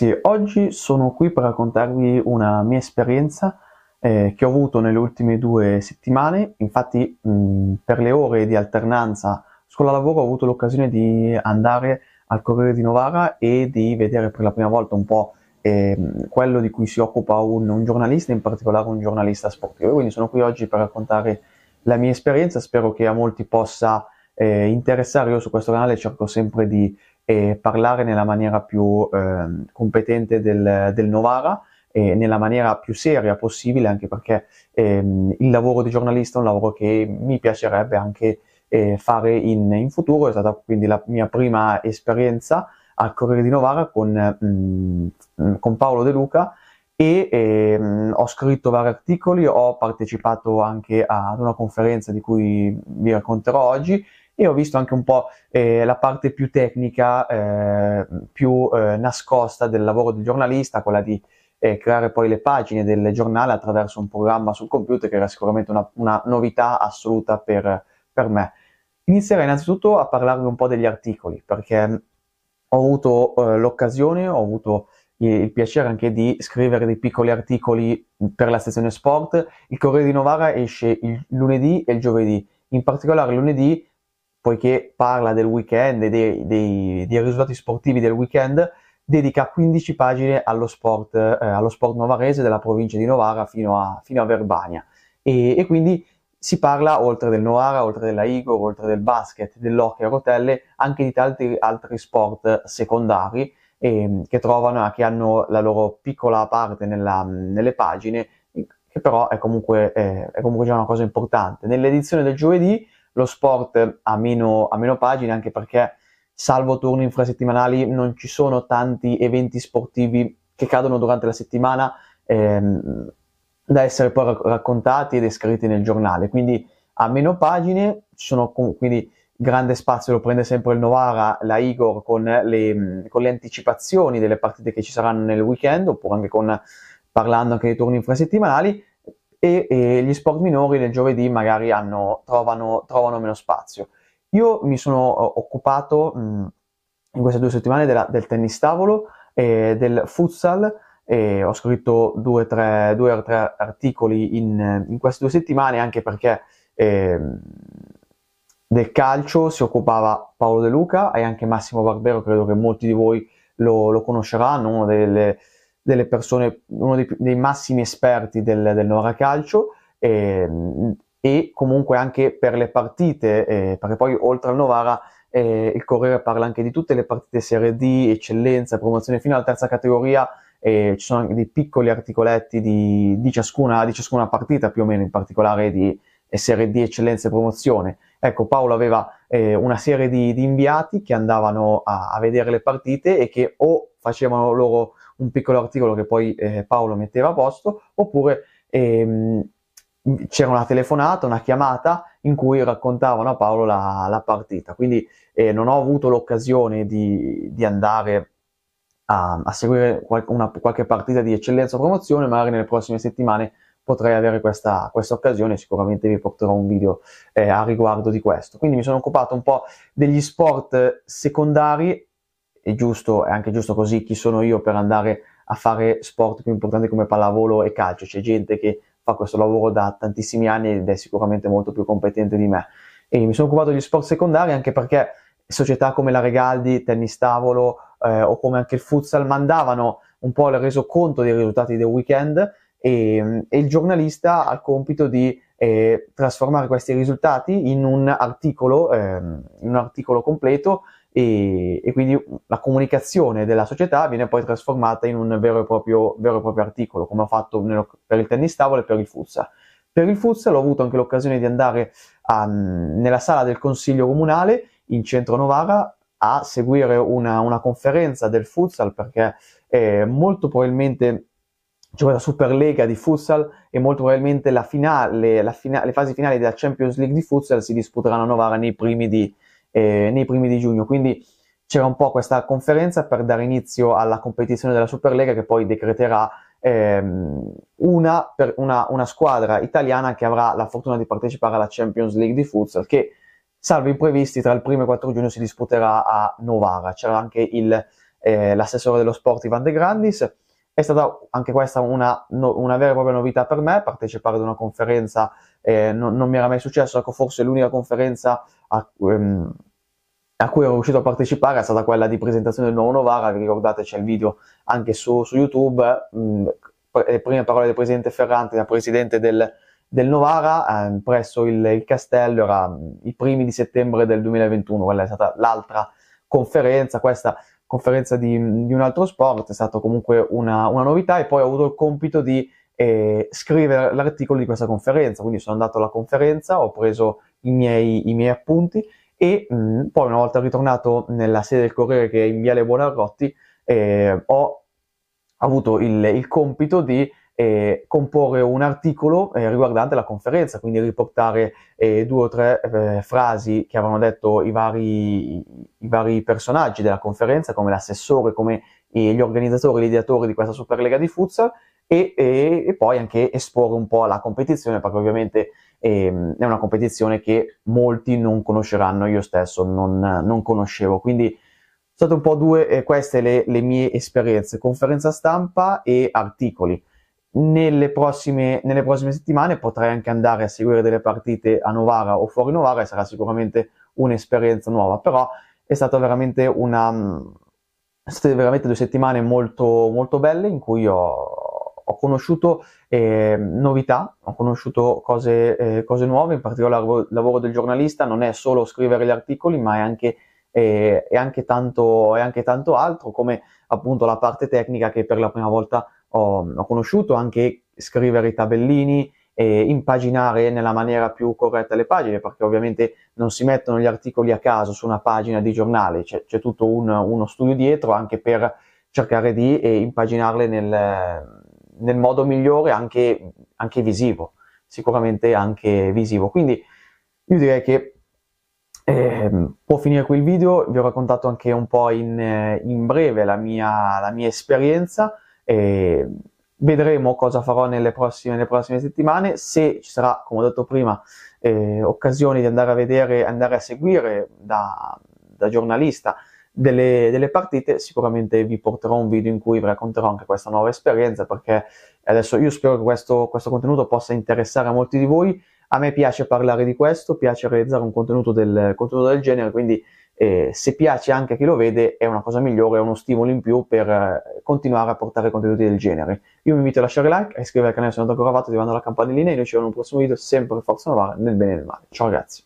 ragazzi, oggi sono qui per raccontarvi una mia esperienza eh, che ho avuto nelle ultime due settimane. Infatti, mh, mm, per le ore di alternanza scuola-lavoro ho avuto l'occasione di andare al Corriere di Novara e di vedere per la prima volta un po' eh, quello di cui si occupa un, un, giornalista, in particolare un giornalista sportivo. Quindi sono qui oggi per raccontare la mia esperienza, spero che a molti possa eh, interessare. Io su questo canale cerco sempre di e parlare nella maniera più eh, competente del, del Novara e nella maniera più seria possibile, anche perché ehm, il lavoro di giornalista è un lavoro che mi piacerebbe anche eh, fare in, in, futuro. È stata quindi la mia prima esperienza al Corriere di Novara con, mh, mm, mm, con Paolo De Luca e ehm, ho scritto vari articoli, ho partecipato anche ad una conferenza di cui vi racconterò oggi e ho visto anche un po' eh, la parte più tecnica, eh, più eh, nascosta del lavoro del giornalista, quella di eh, creare poi le pagine del giornale attraverso un programma sul computer che era sicuramente una, una novità assoluta per, per me. Inizierei innanzitutto a parlarvi un po' degli articoli, perché mm, ho avuto eh, l'occasione, ho avuto il piacere anche di scrivere dei piccoli articoli per la sezione sport. Il Corriere di Novara esce il lunedì e il giovedì. In particolare lunedì poiché parla del weekend e dei, dei, dei, risultati sportivi del weekend, dedica 15 pagine allo sport, eh, allo sport novarese della provincia di Novara fino a, fino a Verbania. E, e, quindi si parla, oltre del Novara, oltre della Igor, oltre del basket, dell'hockey a rotelle, anche di tanti altri sport secondari eh, che, trovano, che hanno la loro piccola parte nella, nelle pagine, che però è comunque, eh, è comunque già una cosa importante. Nell'edizione del giovedì lo sport a meno, ha meno pagine anche perché salvo turni infrasettimanali non ci sono tanti eventi sportivi che cadono durante la settimana ehm, da essere poi raccontati ed descritti nel giornale quindi a meno pagine ci sono quindi grande spazio lo prende sempre il Novara la Igor con le, con le anticipazioni delle partite che ci saranno nel weekend oppure anche con parlando anche dei turni infrasettimanali e, e gli sport minori nel giovedì magari hanno, trovano, trovano, meno spazio. Io mi sono eh, occupato mh, mm, in queste due settimane della, del tennis tavolo e del futsal. E ho scritto due o tre, articoli in, in, queste due settimane anche perché eh, del calcio si occupava Paolo De Luca e anche Massimo Barbero, credo che molti di voi lo, lo conosceranno, uno delle, delle persone, uno dei, dei massimi esperti del, del Nora Calcio e, ehm, e, comunque anche per le partite, eh, perché poi oltre al Novara eh, il Corriere parla anche di tutte le partite Serie D, eccellenza, promozione fino alla terza categoria, eh, ci sono anche dei piccoli articoletti di, di, ciascuna, di ciascuna partita più o meno, in particolare di eh, Serie D, eccellenza e promozione. Ecco, Paolo aveva eh, una serie di, di, inviati che andavano a, a, vedere le partite e che o facevano loro un piccolo articolo che poi eh, Paolo metteva a posto, oppure ehm, c'era una telefonata, una chiamata in cui raccontavano a Paolo la, la partita. Quindi eh, non ho avuto l'occasione di, di andare a, a seguire qual- una, qualche partita di eccellenza o promozione, magari nelle prossime settimane potrei avere questa, questa occasione, sicuramente vi porterò un video eh, a riguardo di questo. Quindi mi sono occupato un po' degli sport eh, secondari è giusto, è anche giusto così, chi sono io per andare a fare sport più importanti come pallavolo e calcio, c'è gente che fa questo lavoro da tantissimi anni ed è sicuramente molto più competente di me. E mi sono occupato di sport secondari anche perché società come la Regaldi, Tennis Tavolo eh, o come anche il Futsal mandavano un po' il resoconto dei risultati del weekend e, e il giornalista ha il compito di eh, trasformare questi risultati in un articolo, eh, in un articolo completo e, e, quindi la comunicazione della società viene poi trasformata in un vero e proprio, vero e proprio articolo, come ho fatto nel, per il tennis tavolo e per il futsal. Per il futsal ho avuto anche l'occasione di andare a, ehm, nella sala del Consiglio Comunale in centro Novara a seguire una, una conferenza del futsal perché eh, molto probabilmente c'è questa Superlega di futsal e molto probabilmente la finale, la fina- le fasi finali della Champions League di futsal si disputeranno a Novara nei primi di, eh, nei primi di giugno. Quindi c'era un po' questa conferenza per dare inizio alla competizione della Superlega che poi decreterà ehm, una, per una, una squadra italiana che avrà la fortuna di partecipare alla Champions League di futsal che salvo imprevisti tra il primo e il 4 giugno si disputerà a Novara. C'era anche il, eh, l'assessore dello sport Ivan De Grandis è stata anche questa una, una, vera e propria novità per me, partecipare ad una conferenza, eh, non, non, mi era mai successo, ecco, forse l'unica conferenza a, ehm, a, cui ero riuscito a partecipare è stata quella di presentazione del nuovo Novara, vi ricordate c'è il video anche su, su YouTube, mh, le prime parole del presidente Ferranti, da presidente del, del Novara, eh, presso il, il, castello, era mh, i primi di settembre del 2021, quella è stata l'altra conferenza, questa conferenza di, di un altro sport, è stata comunque una, una, novità e poi ho avuto il compito di eh, scrivere l'articolo di questa conferenza, quindi sono andato alla conferenza, ho preso i miei, i miei appunti e mh, mm, poi una volta ritornato nella sede del Corriere che è in Viale Buonarrotti, eh, ho avuto il, il compito di eh, comporre un articolo eh, riguardante la conferenza, quindi riportare eh, due o tre eh, frasi che avevano detto i vari, i vari, personaggi della conferenza, come l'assessore, come gli organizzatori, gli ideatori di questa Superlega di Futsal, e, e, e poi anche esporre un po' la competizione, perché ovviamente ehm, è una competizione che molti non conosceranno, io stesso non, non conoscevo, quindi sono state un po' due eh, queste le, le mie esperienze, conferenza stampa e articoli nelle prossime, nelle prossime, settimane potrai anche andare a seguire delle partite a Novara o fuori Novara e sarà sicuramente un'esperienza nuova, però è stata veramente una state veramente due settimane molto, molto belle in cui ho, ho conosciuto eh, novità, ho conosciuto cose, eh, cose, nuove, in particolare il lavoro del giornalista non è solo scrivere gli articoli, ma è anche eh, è anche, tanto, è anche tanto altro, come appunto la parte tecnica che per la prima volta ho, ho conosciuto, anche scrivere i tabellini e impaginare nella maniera più corretta le pagine, perché ovviamente non si mettono gli articoli a caso su una pagina di giornale, c'è, c'è tutto un, uno studio dietro anche per cercare di eh, impaginarle nel, nel, modo migliore, anche, anche, visivo, sicuramente anche visivo. Quindi io direi che eh, può finire qui il video, vi ho raccontato anche un po' in, in breve la mia, la mia esperienza. E vedremo cosa farò nelle prossime, nelle prossime, settimane. Se ci sarà, come ho detto prima, eh, occasione di andare a vedere, andare a seguire da, da giornalista delle, delle, partite, sicuramente vi porterò un video in cui vi racconterò anche questa nuova esperienza perché adesso io spero che questo, questo contenuto possa interessare a molti di voi. A me piace parlare di questo, piace realizzare un contenuto del, contenuto del genere, quindi eh, se piace anche a chi lo vede è una cosa migliore, è uno stimolo in più per eh, continuare a portare contenuti del genere. Io vi invito a lasciare like, a iscrivervi al canale se non avete ancora fatto, attivando la campanellina e noi ci vediamo in un prossimo video sempre per Forza Novara nel bene e nel male. Ciao ragazzi!